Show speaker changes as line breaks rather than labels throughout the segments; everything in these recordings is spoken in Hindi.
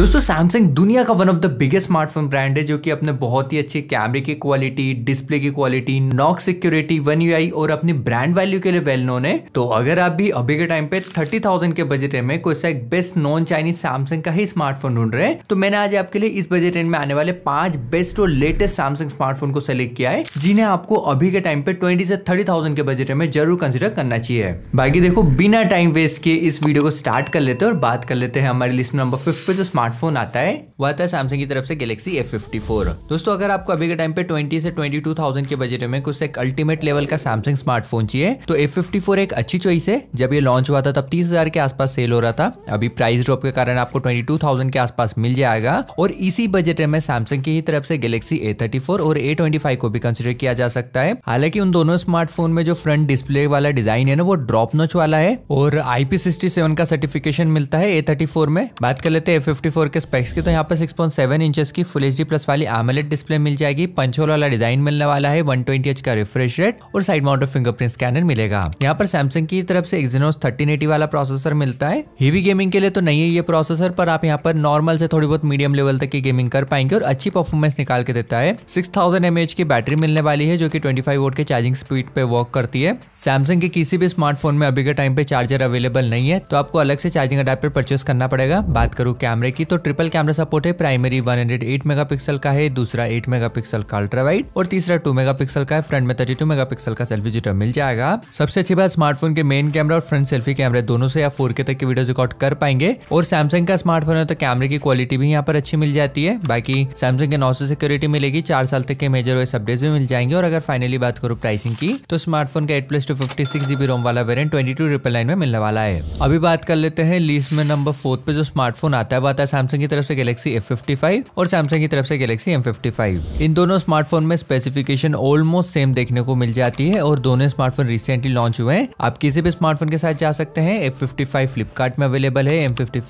दोस्तों सैमसंग दुनिया का one of the biggest smartphone brand है जो कि अपने बहुत ही अच्छे कैमरे की क्वालिटी डिस्प्ले की quality Knox security one UI और अपनी ब्रांड वैल्यू के लिए वेल नोन है तो अगर आप भी अभी के टाइम पे थर्टी थाउजेंड के बजट में कोई सा एक बेस्ट नॉन चाइनीज सैमसंग का ही स्मार्टफोन ढूंढ रहे हैं तो मैंने आज आपके लिए इस बजट रेंज में आने वाले पांच बेस्ट और लेटेस्ट सैमसंग स्मार्टफोन को सेलेक्ट किया है जिन्हें आपको अभी के टाइम पे ट्वेंटी से थर्टी थाउजेंड के बजट में जरूर कंसिडर करना चाहिए बाकी देखो बिना टाइम वेस्ट किए इस वीडियो को स्टार्ट कर लेते हैं और बात कर लेते हैं हमारे लिस्ट नंबर फिफ्थ पे जो स्मार्ट स्मार्टफोन आता है वह आता है सैमसंग की तरफ से गैलेक्सी एफ फिफ्टी फोर दोस्तों अगर आपको अभी के टाइम पे ट्वेंटी से ट्वेंटी टू थाउजेंड के बजट में कुछ एक अल्टीमेट लेवल का सैमसंग स्मार्टफोन चाहिए तो एफ फिफ्टी फोर एक अच्छी चॉइस है जब ये लॉन्च हुआ था तब तीस हजार के आसपास सेल हो रहा था अभी प्राइस ड्रॉप के कारण आपको ट्वेंटी टू थाउजेंड के आसपास मिल जाएगा और इसी बजट में सैमसंग की ही तरफ से गैलेक्सी ए थर्टी फोर और ए ट्वेंटी फाइव को भी कंसिडर किया जा सकता है हालांकि उन दोनों स्मार्टफोन में जो फ्रंट डिस्प्ले वाला डिजाइन है ना वो ड्रॉप नोच वाला है और आईपी सिक्सटी सेवन का सर्टिफिकेशन मिलता है ए थर्टी फोर में बात कर लेते हैं एफ ए फोर के स्पेक्स की तो यहाँ पर सिक्स पॉइंट सेवन इंचेस की फुल एच डी प्लस वाली एमलेट डिस्प्ले मिल जाएगी पंचोल वाला डिजाइन मिलने वाला है वन ट्वेंटी एच का रिफ्रेश रेट और side mount of fingerprint scanner मिलेगा यहाँ पर सैमसंग की तरफ से एक्जीनोस थर्टीन एटी वाला प्रोसेसर मिलता है हीवी गेमिंग के लिए तो नहीं है ये प्रोसेसर पर आप यहाँ पर नॉर्मल से थोड़ी बहुत मीडियम लेवल तक की गेमिंग कर पाएंगे और अच्छी परफॉर्मेंस निकाल के देता है सिक्स थाउजेंड की बैटरी मिलने वाली है जो की ट्वेंटी फाइव वोट के चार्जिंग स्पीड पे वर्क करती है सैमसंग के किसी भी स्मार्टफोन में अभी के टाइम पे चार्जर अवेलेबल नहीं है तो आपको अलग से चार्जिंग अडेप्टर परचेस करना पड़ेगा बात करूँ कैमरे की की तो ट्रिपल कैमरा सपोर्ट है प्राइमरी 108 मेगापिक्सल का है दूसरा 8 मेगापिक्सल का अल्ट्रा वाइड और तीसरा 2 मेगापिक्सल का है फ्रंट में 32 मेगापिक्सल का सेल्फी जिटर मिल जाएगा सबसे अच्छी बात स्मार्टफोन के मेन कैमरा और फ्रंट सेल्फी कैमरा दोनों से आप फोर तक की वीडियो रिकॉर्ड कर पाएंगे और सैमसंग का स्मार्टफोन है तो कैमरे की क्वालिटी भी यहाँ पर अच्छी मिल जाती है बाकी सैमसंग के नौ सिक्योरिटी मिलेगी चार साल तक के मेजर वाइस अपडेट भी मिल जाएंगे और अगर फाइनली बात करो प्राइसिंग की तो स्मार्टफोन का eight plus two fifty six GB ROM वाला variant twenty two triple nine में मिलने वाला है अभी बात कर लेते हैं लिस्ट में नंबर फोर्थ पे जो स्मार्टफोन आता है वो आता है सैमसंग की तरफ से गैलेक्सी एफ और सैमसंग की तरफ से गैलेक्सी एम इन दोनों स्मार्टफोन में स्पेसिफिकेशन ऑलमोस्ट सेम देखने को मिल जाती है और दोनों स्मार्टफोन रिसेंटली लॉन्च हुए हैं आप किसी भी स्मार्टफोन के साथ जा सकते हैं एफ फिफ्टी फ्लिपकार्ट में अवेलेबल है एम फिफ्टी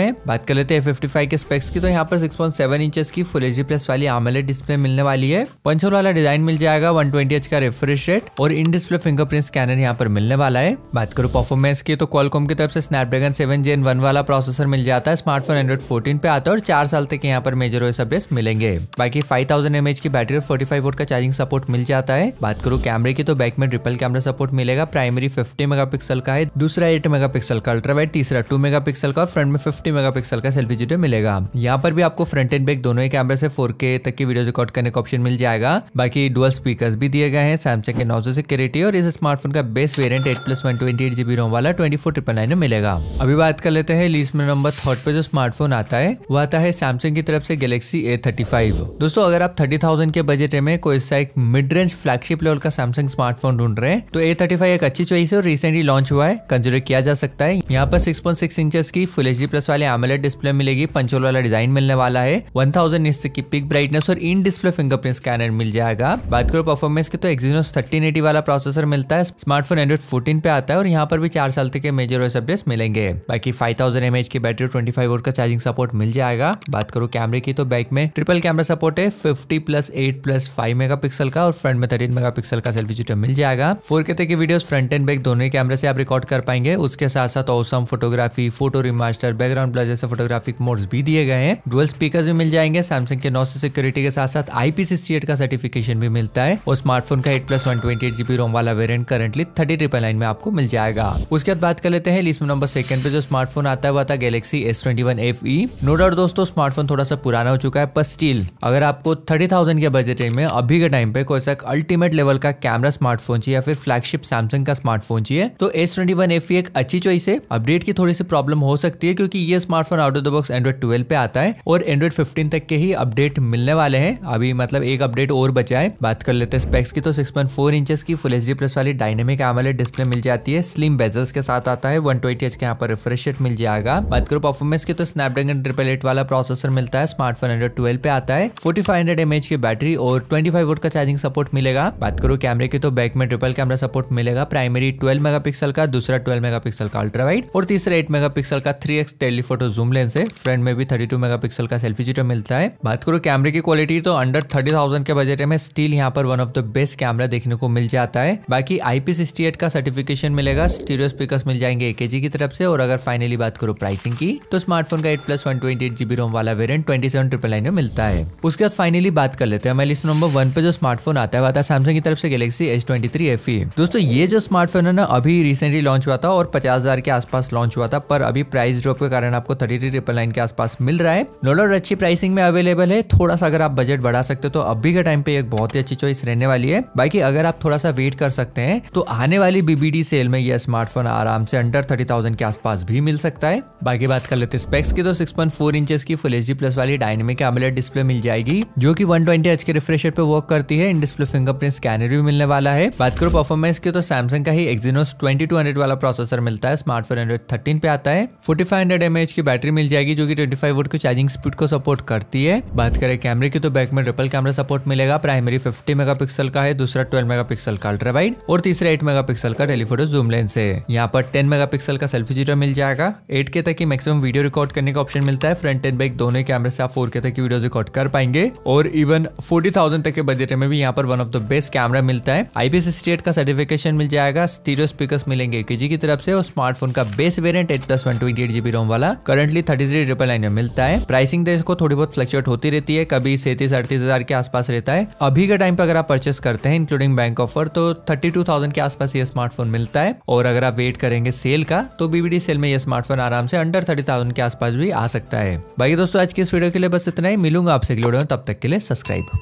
में बात कर लेते हैं एफ के स्पेक्स की तो यहाँ पर सिक्स पॉइंट सेवन इंचेस की फुल एच प्लस वाली आमले डिस्प्ले मिलने वाली है पंचर वाला डिजाइन मिल जाएगा वन ट्वेंटी एच का रिफ्रेश रेट और इन डिस्प्ले फिंगरप्रिंट स्कैनर यहाँ पर मिलने वाला है बात करो परफॉर्मेंस की तो क्वालकॉम की तरफ से स्नैपड्रैगन सेवन जेन वन वाला प्रोसेसर मिल जाता है स्मार्टफोन 214 पे आता है और चार साल तक यहाँ पर मेजर ओएस अपडेट्स मिलेंगे बाकी 5000 mAh की बैटरी और 45 फाइव का चार्जिंग सपोर्ट मिल जाता है बात करूँ कैमरे की तो बैक में ट्रिपल कैमरा सपोर्ट मिलेगा प्राइमरी 50 मेगापिक्सल का है दूसरा 8 मेगापिक्सल का अल्ट्रावाइट तीसरा 2 मेगापिक्सल का और फ्रंट में 50 मेगापिक्सल का सेल्फी जीडियो मिलेगा यहाँ पर भी आपको फ्रंट एंड बैक दोनों ही कैमरे से फोर तक की वीडियो रिकॉर्ड करने का ऑप्शन मिल जाएगा बाकी डुअल स्पीकर भी दिए गए हैं सैमसंग के नौजो सिक्योरिटी और इस स्मार्टफोन का best variant eight plus one twenty eight GB ROM वाला ट्वेंटी फोर ट्रिपल नाइन में मिलेगा अभी बात कर लेते हैं लीज में नंबर थर्ड पे जो स्मार्ट स्मार्टफोन आता है वो आता है सैमसंग की तरफ से गैलेक्सी ए थर्टी फाइव दोस्तों अगर आप थर्टी थाउजेंड के बजट में कोई सा एक मिड रेंज फ्लैगशिप लेवल का सैमसंग स्मार्टफोन ढूंढ रहे हैं तो ए थर्टी फाइव एक अच्छी चॉइस है और रिसेंटली लॉन्च हुआ है कंसिडर किया जा सकता है यहाँ पर सिक्स पॉइंट सिक्स इंचेस की फुल एच प्लस वाले एमलेट डिस्प्ले मिलेगी पंचोल वाला डिजाइन मिलने वाला है वन थाउजेंड की पिक ब्राइटनेस और इन डिस्प्ले फिंगरप्रिंट स्कैनर मिल जाएगा बात करो परफॉर्मेंस की तो एक्सिनोस थर्टीन एटी वाला प्रोसेसर मिलता है स्मार्टफोन एंड्रॉइड फोर्टीन पे आता है और यहाँ पर भी चार साल तक के मेजर ओएस अपडेट्स मिलेंगे बाकी फाइव थाउजेंड एमएच की बैटरी ट्वेंटी फाइव वोट का चार्जिंग सपोर्ट मिल जाएगा बात करो कैमरे की तो बैक में ट्रिपल कैमरा सपोर्ट है fifty plus eight plus five mega pixel का और फ्रंट में थर्टीन मेगा पिक्सल का सेल्फी शूटर मिल जाएगा फोर के तक वीडियो फ्रंट एंड बैक दोनों कैमरे से आप रिकॉर्ड कर पाएंगे उसके साथ साथ awesome photography photo remaster background plus जैसे फोटोग्राफिक मोड्स भी दिए गए हैं डुअल स्पीकर भी मिल जाएंगे सैमसंग के नौ सिक्योरिटी के साथ साथ आईपी का सर्टिफिकेशन भी मिलता है और स्मार्टफोन का eight plus one twenty eight GB ROM वाला variant currently thirty triple nine में आपको मिल जाएगा उसके बाद बात कर लेते हैं लिस्ट में नंबर सेकंड पे जो स्मार्टफोन आता है वह था Galaxy S twenty one A F E no doubt दोस्तों स्मार्टफोन थोड़ा सा पुराना हो चुका है पर स्टिल अगर आपको थर्टी थाउजेंड के बजट में अभी के टाइम पे कोई सा अल्टीमेट लेवल का कैमरा स्मार्टफोन चाहिए या फिर फ्लैगशिप सैमसंग का स्मार्टफोन चाहिए तो एस ट्वेंटी वन एफ एक अच्छी चॉइस है अपडेट की थोड़ी सी प्रॉब्लम हो सकती है क्योंकि ये smartphone out of the box Android twelve पे आता है और एंड्रॉइड फिफ्टीन तक के ही अपडेट मिलने वाले हैं अभी मतलब एक अपडेट और बचा है बात कर लेते हैं स्पेक्स की तो सिक्स पॉइंट फोर इंचेस की फुल एच डी प्लस वाली डायनेमिक एमोलेड डिस्प्ले मिल जाती है स्लिम बेजल्स के साथ आता है वन ट्वेंटी एच के यहाँ पर रिफ्रेश मिल जाएगा बात करो परफॉर्मेंस की तो स्नैप स्नैपड्रैगन ट्रिपल एट वाला प्रोसेसर मिलता है स्मार्टफोन हंड्रेड ट्वेल्व पे आता है फोर्टी फाइव हंड्रेड एमएच की बैटरी और ट्वेंटी फाइव वोट का चार्जिंग सपोर्ट मिलेगा बात करो कैमरे की तो बैक में ट्रिपल कैमरा सपोर्ट मिलेगा प्राइमरी ट्वेल्व मेगापिक्सल का दूसरा ट्वेल्व मेगापिक्सल का अल्ट्रा वाइड और तीसरा एट मेगापिक्सल का three X telephoto zoom lens है फ्रंट में भी थर्टी टू मेगापिक्सल का सेल्फी जीटर मिलता है बात करो कैमरे की क्वालिटी तो अंडर थर्टी थाउजेंड के बजट में स्टिल यहाँ पर one of the best camera देखने को मिल जाता है बाकी आईपी सिक्सटी एट का सर्टिफिकेशन मिलेगा स्टीरियो स्पीकर मिल जाएंगे एकेजी की तरफ से और अगर फाइनली बात करो प्राइसिंग की तो स्मार्टफोन का eight plus one twenty eight GB ROM वाला variant twenty seven triple nine में मिलता है उसके बाद फाइनली बात कर लेते हैं हमारे लिस्ट नंबर वन पे जो स्मार्टफोन आता है वो आता है सैमसंग की तरफ से Galaxy S twenty three F E दोस्तों ये जो स्मार्टफोन है ना अभी रिसेंटली लॉन्च हुआ था और पचास हजार के आसपास लॉन्च हुआ था पर अभी प्राइस ड्रॉप के कारण आपको थर्टी थ्री ट्रिपल नाइन के आसपास मिल रहा है नोलर अच्छी प्राइसिंग में अवेलेबल है थोड़ा सा अगर आप बजट बढ़ा सकते हो तो अभी के टाइम पे एक बहुत ही अच्छी चॉइस रहने वाली है बाकी अगर आप थोड़ा सा वेट कर सकते हैं तो आने वाली बीबीडी सेल में यह स्मार्टफोन आराम से अंडर थर्टी थाउजेंड के आसपास भी मिल सकता है बाकी बात कर लेते स्पेक्स इसके तो 6.4 इंचेस की फुल एच प्लस वाली डायनेमिक एमलेट डिस्प्ले मिल जाएगी जो कि 120 ट्वेंटी एच के रिफ्रेश पे वर्क करती है इन डिस्प्ले फिंगरप्रिंट स्कैनर भी मिलने वाला है बात करो परफॉर्मेंस की तो सैमसंग का ही एक्जीनोस हंड्रेड वाला प्रोसेसर मिलता है स्मार्टफोन एंड्रॉइड थर्टीन पे आता है फोर्टी फाइव की बैटरी मिल जाएगी जो की ट्वेंटी फाइव की चार्जिंग स्पीड को सपोर्ट करती है बात करें कैमरे की तो बैक में ट्रिपल कैमरा सपोर्ट मिलेगा प्राइमरी फिफ्टी मेगा का है दूसरा ट्वेल्व मेगा का अल्ट्रावाइड और तीसरा एट मेगा का टेलीफोटो जूम लेंस है यहाँ पर टेन मेगा का सेल्फी जीटर मिल जाएगा एट के तक की मैक्सिमम वीडियो रिकॉर्ड करने करने का ऑप्शन मिलता है फ्रंट एंड बैक दोनों कैमरे से आप फोर के तक वीडियो रिकॉर्ड कर पाएंगे और इवन फोर्टी थाउजेंड तक के बजट में भी यहाँ पर one of the best camera मिलता है आईपी सिक्सटी एट का सर्टिफिकेशन मिल जाएगा स्टीरियो स्पीकर मिलेंगे के की तरफ से और स्मार्टफोन का base variant eight plus one twenty eight GB ROM वाला currently thirty three triple nine में मिलता है प्राइसिंग देश को थोड़ी बहुत फ्लक्चुएट होती रहती है कभी सैंतीस अड़तीस हजार के आसपास रहता है अभी के टाइम पर अगर आप परचेस करते हैं इंक्लूडिंग बैंक ऑफर तो थर्टी टू थाउजेंड के आसपास ये स्मार्टफोन मिलता है और अगर आप वेट करेंगे सेल का तो बीबीडी सेल में यह स्मार्टफोन आराम से अंडर थर्टी थाउजेंड के आसपास भी आ सकता है बाकी दोस्तों आज के इस वीडियो के लिए बस इतना ही मिलूंगा आपसे अगले वीडियो में तब तक के लिए सब्सक्राइब